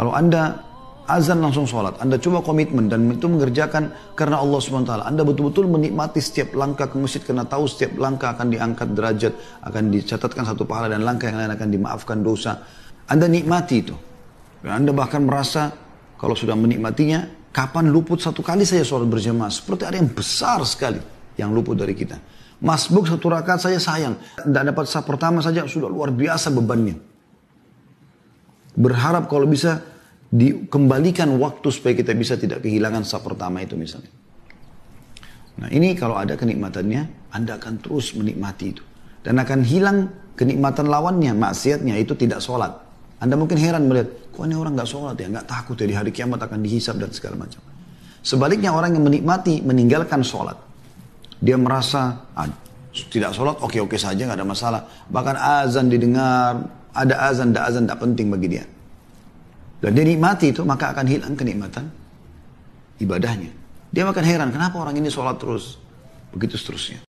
Kalau Anda azan langsung sholat, Anda coba komitmen dan itu mengerjakan karena Allah SWT. Anda betul-betul menikmati setiap langkah ke masjid karena tahu setiap langkah akan diangkat derajat, akan dicatatkan satu pahala dan langkah yang lain akan dimaafkan dosa. Anda nikmati itu. Dan Anda bahkan merasa kalau sudah menikmatinya, kapan luput satu kali saya sholat berjamaah. Seperti ada yang besar sekali yang luput dari kita. Masbuk satu rakaat saya sayang. Tidak dapat sah pertama saja sudah luar biasa bebannya. Berharap kalau bisa dikembalikan waktu supaya kita bisa tidak kehilangan saat pertama itu misalnya. Nah ini kalau ada kenikmatannya, Anda akan terus menikmati itu. Dan akan hilang kenikmatan lawannya, maksiatnya itu tidak sholat. Anda mungkin heran melihat, kok ini orang nggak sholat ya, nggak takut ya di hari kiamat akan dihisap dan segala macam. Sebaliknya orang yang menikmati, meninggalkan sholat. Dia merasa, ah, tidak sholat oke-oke saja nggak ada masalah. Bahkan azan didengar, ada azan, ada azan, tidak penting bagi dia. Dan dia nikmati itu, maka akan hilang kenikmatan ibadahnya. Dia makan heran, kenapa orang ini sholat terus? Begitu seterusnya.